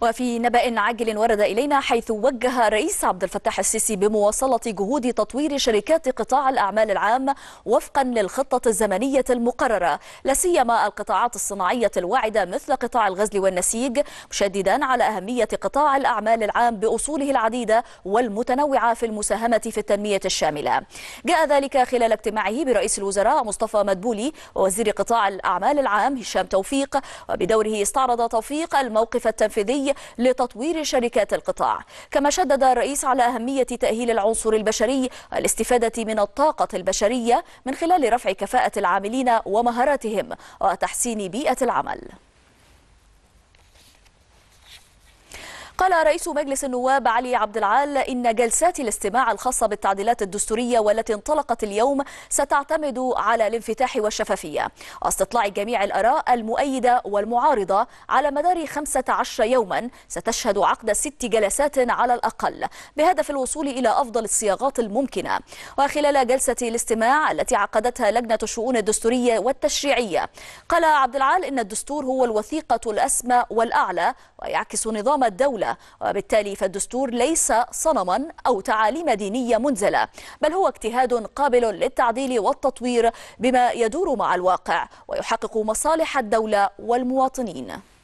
وفي نبأ عاجل ورد إلينا حيث وجه الرئيس عبد الفتاح السيسي بمواصلة جهود تطوير شركات قطاع الأعمال العام وفقا للخطة الزمنية المقررة لا سيما القطاعات الصناعية الواعدة مثل قطاع الغزل والنسيج مشددا على أهمية قطاع الأعمال العام بأصوله العديدة والمتنوعة في المساهمة في التنمية الشاملة جاء ذلك خلال اجتماعه برئيس الوزراء مصطفى مدبولي ووزير قطاع الأعمال العام هشام توفيق وبدوره استعرض توفيق الموقف التنفيذي الدولي لتطوير شركات القطاع كما شدد الرئيس على أهمية تأهيل العنصر البشري والاستفادة من الطاقة البشرية من خلال رفع كفاءة العاملين ومهاراتهم وتحسين بيئة العمل قال رئيس مجلس النواب علي عبد العال إن جلسات الاستماع الخاصة بالتعديلات الدستورية والتي انطلقت اليوم ستعتمد على الانفتاح والشفافية واستطلاع جميع الآراء المؤيدة والمعارضة على مدار 15 يوما ستشهد عقد ست جلسات على الأقل بهدف الوصول إلى أفضل الصياغات الممكنة وخلال جلسة الاستماع التي عقدتها لجنة الشؤون الدستورية والتشريعية قال عبد العال إن الدستور هو الوثيقة الأسمى والأعلى ويعكس نظام الدولة الدوله وبالتالي فالدستور ليس صنما أو تعاليم دينية منزلة بل هو اجتهاد قابل للتعديل والتطوير بما يدور مع الواقع ويحقق مصالح الدولة والمواطنين